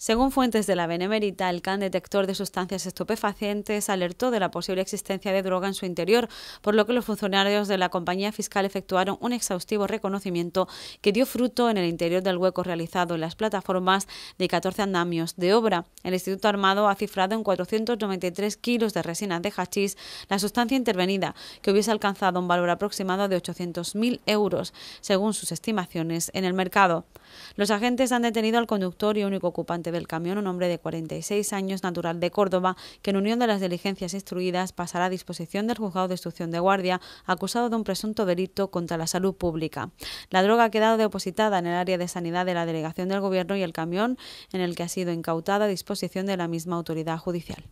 Según fuentes de la Benemérita, el CAN detector de sustancias estupefacientes alertó de la posible existencia de droga en su interior, por lo que los funcionarios de la compañía fiscal efectuaron un exhaustivo reconocimiento que dio fruto en el interior del hueco realizado en las plataformas de 14 andamios de obra. El Instituto Armado ha cifrado en 493 kilos de resina de hachís la sustancia intervenida, que hubiese alcanzado un valor aproximado de 800.000 euros, según sus estimaciones en el mercado. Los agentes han detenido al conductor y único ocupante del camión, un hombre de 46 años, natural de Córdoba, que en unión de las diligencias instruidas pasará a disposición del juzgado de instrucción de guardia, acusado de un presunto delito contra la salud pública. La droga ha quedado depositada en el área de sanidad de la delegación del Gobierno y el camión, en el que ha sido incautada a disposición de la misma autoridad judicial.